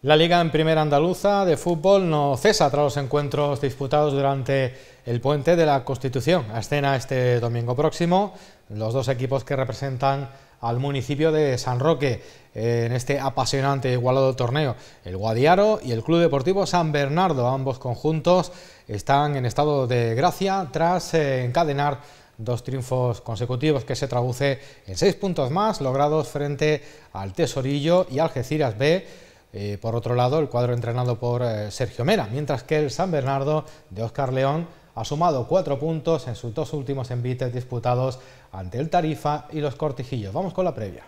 La Liga en Primera Andaluza de Fútbol no cesa tras los encuentros disputados durante el Puente de la Constitución. A escena este domingo próximo los dos equipos que representan al municipio de San Roque en este apasionante igualado torneo. El Guadiaro y el Club Deportivo San Bernardo, ambos conjuntos, están en estado de gracia tras eh, encadenar dos triunfos consecutivos que se traduce en seis puntos más logrados frente al Tesorillo y Algeciras B. Eh, por otro lado, el cuadro entrenado por eh, Sergio Mera, mientras que el San Bernardo de Óscar León ha sumado cuatro puntos en sus dos últimos envites disputados ante el Tarifa y los Cortijillos. Vamos con la previa.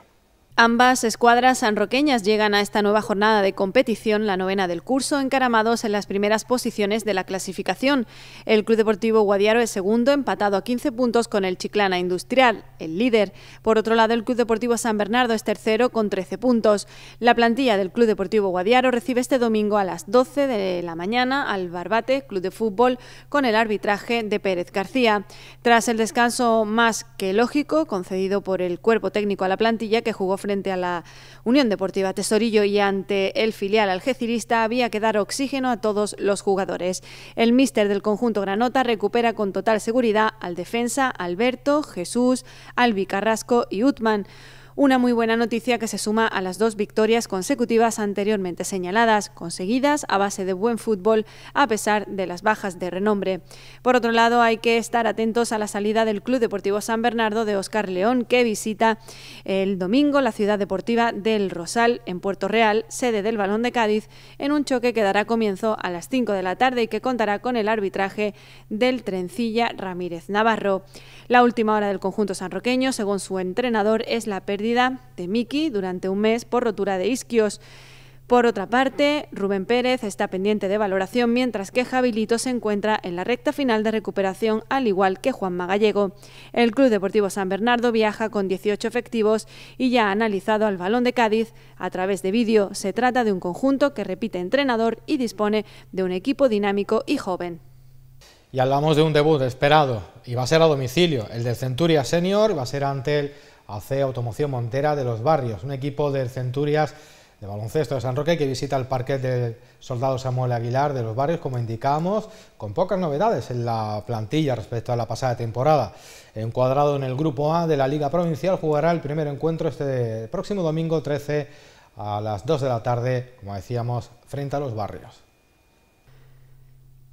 Ambas escuadras sanroqueñas llegan a esta nueva jornada de competición, la novena del curso, encaramados en las primeras posiciones de la clasificación. El Club Deportivo Guadiaro es segundo, empatado a 15 puntos con el Chiclana Industrial, el líder. Por otro lado, el Club Deportivo San Bernardo es tercero con 13 puntos. La plantilla del Club Deportivo Guadiaro recibe este domingo a las 12 de la mañana al Barbate Club de Fútbol con el arbitraje de Pérez García. Tras el descanso más que lógico concedido por el cuerpo técnico a la plantilla que jugó frente frente a la Unión Deportiva Tesorillo y ante el filial algecirista había que dar oxígeno a todos los jugadores. El míster del conjunto Granota recupera con total seguridad al defensa Alberto, Jesús, Albi Carrasco y Utman. Una muy buena noticia que se suma a las dos victorias consecutivas anteriormente señaladas, conseguidas a base de buen fútbol a pesar de las bajas de renombre. Por otro lado, hay que estar atentos a la salida del Club Deportivo San Bernardo de Oscar León, que visita el domingo la ciudad deportiva del Rosal en Puerto Real, sede del Balón de Cádiz, en un choque que dará comienzo a las 5 de la tarde y que contará con el arbitraje del Trencilla Ramírez Navarro. La última hora del conjunto sanroqueño, según su entrenador, es la pérdida de Miki durante un mes por rotura de isquios. Por otra parte, Rubén Pérez está pendiente de valoración, mientras que Jabilito se encuentra en la recta final de recuperación, al igual que Juan Magallego. El Club Deportivo San Bernardo viaja con 18 efectivos y ya ha analizado al balón de Cádiz a través de vídeo. Se trata de un conjunto que repite entrenador y dispone de un equipo dinámico y joven. Y hablamos de un debut esperado, y va a ser a domicilio. El del Centuria Senior va a ser ante el AC Automoción Montera de los Barrios, un equipo de Centurias de baloncesto de San Roque que visita el parque del soldado Samuel Aguilar de los Barrios, como indicamos, con pocas novedades en la plantilla respecto a la pasada temporada. Encuadrado en el Grupo A de la Liga Provincial, jugará el primer encuentro este próximo domingo 13 a las 2 de la tarde, como decíamos, frente a los Barrios.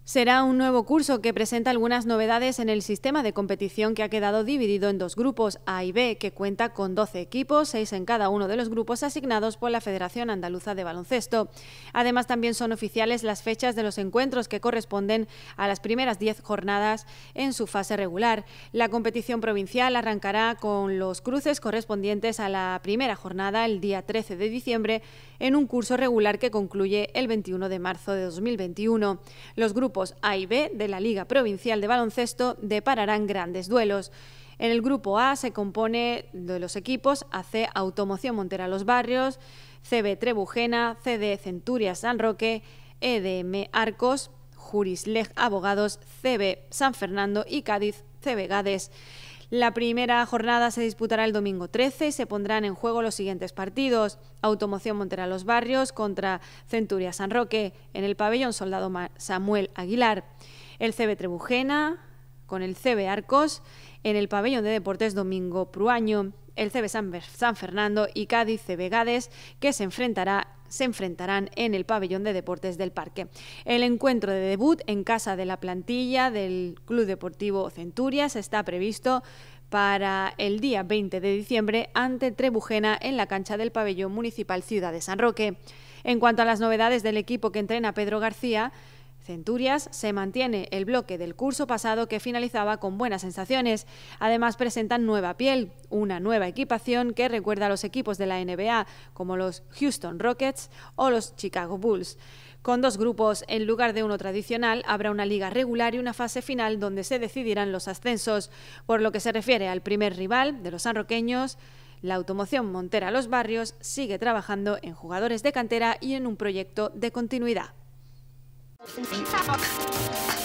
Será un nuevo curso que presenta algunas novedades en el sistema de competición que ha quedado dividido en dos grupos, A y B, que cuenta con 12 equipos, 6 en cada uno de los grupos asignados por la Federación Andaluza de Baloncesto. Además, también son oficiales las fechas de los encuentros que corresponden a las primeras 10 jornadas en su fase regular. La competición provincial arrancará con los cruces correspondientes a la primera jornada el día 13 de diciembre en un curso regular que concluye el 21 de marzo de 2021. Los grupos grupos A y B de la Liga Provincial de Baloncesto depararán grandes duelos. En el grupo A se compone de los equipos AC Automoción Montera Los Barrios, CB Trebujena, CD Centuria San Roque, EDM Arcos, Jurisleg Abogados, CB San Fernando y Cádiz CB Gades. La primera jornada se disputará el domingo 13 y se pondrán en juego los siguientes partidos. Automoción Montera Los Barrios contra Centuria San Roque en el pabellón Soldado Samuel Aguilar. El CB Trebujena con el CB Arcos en el pabellón de deportes Domingo Pruaño el CB San Fernando y Cádiz CB Gades, que se enfrentará se enfrentarán en el pabellón de deportes del parque. El encuentro de debut en casa de la plantilla del Club Deportivo Centurias está previsto para el día 20 de diciembre ante Trebujena en la cancha del pabellón municipal Ciudad de San Roque. En cuanto a las novedades del equipo que entrena Pedro García, Centurias se mantiene el bloque del curso pasado que finalizaba con buenas sensaciones. Además presentan nueva piel, una nueva equipación que recuerda a los equipos de la NBA como los Houston Rockets o los Chicago Bulls. Con dos grupos, en lugar de uno tradicional, habrá una liga regular y una fase final donde se decidirán los ascensos. Por lo que se refiere al primer rival de los sanroqueños, la automoción Montera Los Barrios sigue trabajando en jugadores de cantera y en un proyecto de continuidad. Thank you.